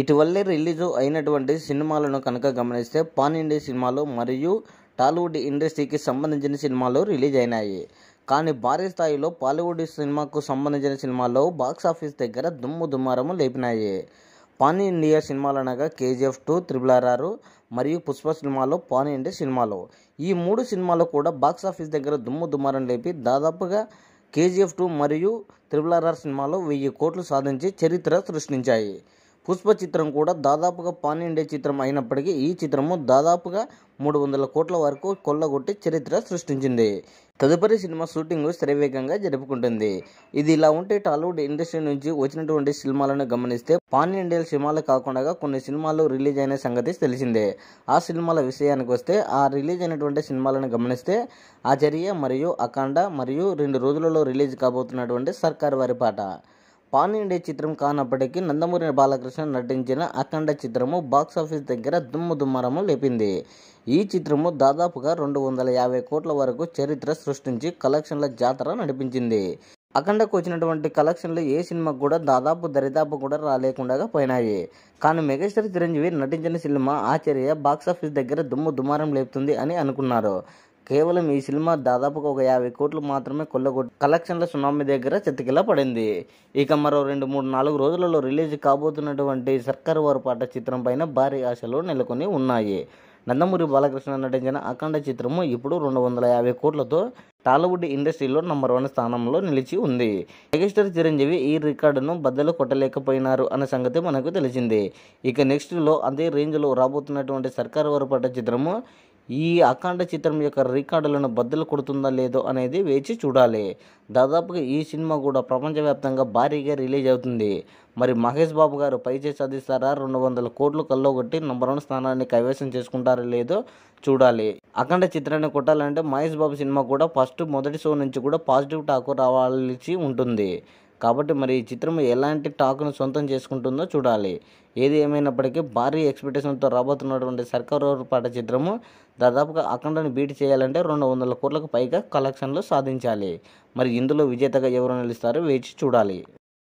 ఇటీవలే రిలీజ్ అయినటువంటి సినిమాలను కనుక గమనిస్తే పాన్ ఇండియా సినిమాలు మరియు టాలీవుడ్ ఇండస్ట్రీకి సంబంధించిన సినిమాలు రిలీజ్ అయినాయి కానీ భారీ స్థాయిలో పాలీవుడ్ సినిమాకు సంబంధించిన సినిమాలు బాక్సాఫీస్ దగ్గర దుమ్ము దుమ్మారము లేపినాయి పాన్ ఇండియా సినిమాలు అనగా కేజీఎఫ్ టూ త్రిబుల్ ఆర్ఆర్ మరియు పుష్ప సినిమాలు పాన్ ఇండియా సినిమాలు ఈ మూడు సినిమాలు కూడా బాక్సాఫీస్ దగ్గర దుమ్ము దుమారం లేపి దాదాపుగా కేజీఎఫ్ టూ మరియు త్రిబుల్ ఆర్ఆర్ సినిమాలు వెయ్యి కోట్లు సాధించి చరిత్ర సృష్టించాయి పుష్ప చిత్రం కూడా దాదాపుగా పాన్ చిత్రం అయినప్పటికీ ఈ చిత్రము దాదాపుగా మూడు వందల కోట్ల వరకు కొల్లగొట్టి చరిత్ర సృష్టించింది తదుపరి సినిమా షూటింగ్ శరవేగంగా జరుపుకుంటుంది ఇది ఇలా ఉంటే టాలీవుడ్ ఇండస్ట్రీ నుంచి వచ్చినటువంటి సినిమాలను గమనిస్తే పాన్ ఇండియా సినిమాలు కాకుండా కొన్ని సినిమాలు రిలీజ్ అయిన సంగతి తెలిసిందే ఆ సినిమాల విషయానికి వస్తే ఆ రిలీజ్ అయినటువంటి సినిమాలను గమనిస్తే ఆచర్య మరియు అఖండ మరియు రెండు రోజులలో రిలీజ్ కాబోతున్నటువంటి సర్కార్ వారి పాట పాన్ ఇండియా చిత్రం కానప్పటికీ నందమూరి బాలకృష్ణ నటించిన అఖండ చిత్రము బాక్సాఫీస్ దగ్గర దుమ్ము దుమ్మరము లేపింది ఈ చిత్రము దాదాపుగా రెండు వందల యాభై కోట్ల వరకు చరిత్ర సృష్టించి కలెక్షన్ల జాతర నడిపించింది అఖండకు వచ్చినటువంటి కలెక్షన్లు ఏ సినిమా కూడా దాదాపు దరిదాపు కూడా రాలేకుండా పోయినాయి కానీ మెగాస్టార్ చిరంజీవి నటించిన సినిమా ఆచార్య బాక్సాఫీస్ దగ్గర దుమ్ము దుమారం లేపుతుంది అని అనుకున్నారు కేవలం ఈ సినిమా దాదాపుగా ఒక యాభై కోట్లు మాత్రమే కొల్లగొట్టి కలెక్షన్ల సునామి దగ్గర చెత్తకిలా పడింది ఇక మరో రెండు మూడు నాలుగు రోజులలో రిలీజ్ కాబోతున్నటువంటి సర్కారు వారి పాట చిత్రం పైన భారీ ఆశలు నెలకొని ఉన్నాయి నందమూరి బాలకృష్ణ నటించిన అఖండ చిత్రము ఇప్పుడు రెండు వందల యాభై కోట్లతో టాలీవుడ్ ఇండస్ట్రీలో నంబర్ వన్ స్థానంలో నిలిచి ఉంది మెగాస్టార్ చిరంజీవి ఈ రికార్డును బద్దలు కొట్టలేకపోయినారు అనే సంగతి మనకు తెలిసింది ఇక నెక్స్ట్లో అదే రేంజ్లో రాబోతున్నటువంటి వారు పడ్డ చిత్రము ఈ అఖండ చిత్రం యొక్క రికార్డులను బద్దలు కొడుతుందా లేదో అనేది వేచి చూడాలి దాదాపుగా ఈ సినిమా కూడా ప్రపంచవ్యాప్తంగా భారీగా రిలీజ్ అవుతుంది మరి మహేష్ బాబు గారు పైచే సాధిస్తారా రెండు వందల కోట్లు కల్లోగొట్టి నంబర్ వన్ స్థానాన్ని కైవసం చేసుకుంటారా లేదో చూడాలి అఖండ చిత్రాన్ని కొట్టాలంటే మహేష్ బాబు సినిమా కూడా ఫస్ట్ మొదటి షో నుంచి కూడా పాజిటివ్ టాకు రావాల్సి ఉంటుంది కాబట్టి మరి ఈ చిత్రం ఎలాంటి టాక్ను సొంతం చేసుకుంటుందో చూడాలి ఏది ఏమైనప్పటికీ భారీ ఎక్స్పెక్టేషన్తో రాబోతున్నటువంటి పాట చిత్రము దాదాపుగా అఖండను బీట్ చేయాలంటే రెండు వందల కోట్లకు పైగా కలెక్షన్లు సాధించాలి మరి ఇందులో విజేతగా ఎవరు నిలుస్తారో వేచి చూడాలి